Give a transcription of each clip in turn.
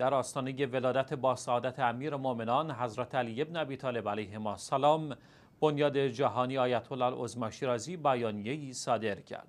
در آستانه ولادت با سعادت امیر مؤمنان حضرت علی ابن ابی طالب ما سلام بنیاد جهانی آیت الله العظما شیرازی ای صادر کرد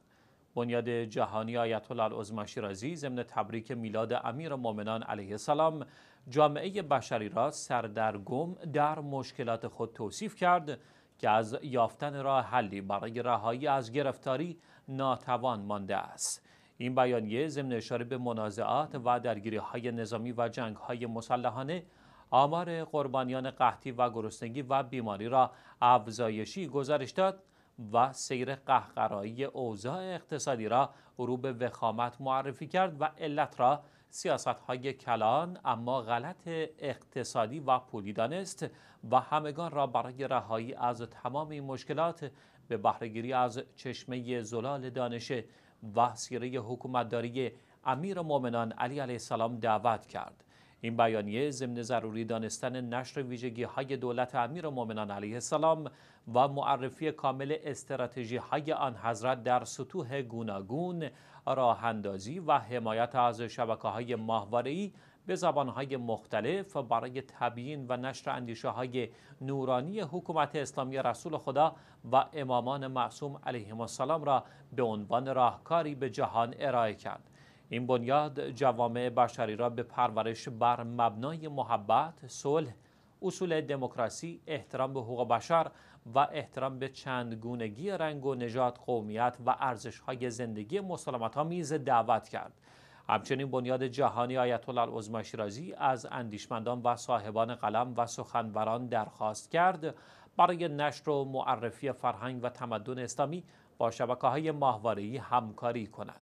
بنیاد جهانی آیت الله العظما شیرازی ضمن تبریک میلاد امیر مؤمنان علیه السلام جامعه بشری را سردرگم در مشکلات خود توصیف کرد که از یافتن راه حلی برای رهایی از گرفتاری ناتوان مانده است این بیانیه ضمن اشاره به منازعات و درگیری های نظامی و جنگ های مسلحانه آمار قربانیان قحطی و گرسنگی و بیماری را افزایشی گزارش داد و سیر قهقرایی اوضاع اقتصادی را رو به وخامت معرفی کرد و علت را سیاست های کلان اما غلط اقتصادی و پولی دانست و همگان را برای رهایی از تمام این مشکلات به بهرهگیری از چشمه زلال دانش و سیره حکومتداری امیر مؤمنان علی علیه السلام دعوت کرد این بیانیه ضمن ضروری دانستن نشر ویژگی های دولت امیر مؤمنان علیه السلام و معرفی کامل استراتژی های آن حضرت در سطوح گوناگون راهندازی و حمایت از شبکه های به زبانهای مختلف و برای تبیین و نشر اندیشه های نورانی حکومت اسلامی رسول خدا و امامان معصوم علیهم السلام را به عنوان راهکاری به جهان ارائه کرد این بنیاد جوامع بشری را به پرورش بر مبنای محبت، صلح، اصول دموکراسی، احترام به حقوق بشر و احترام به چندگونگی رنگ و نژاد، قومیت و ارزش‌های زندگی مسالمت‌آمیز دعوت کرد. همچنین بنیاد جهانی آیت الله شیرازی از اندیشمندان و صاحبان قلم و سخنوران درخواست کرد برای نشر و معرفی فرهنگ و تمدن اسلامی با شبکه های ماهواره‌ای همکاری کند.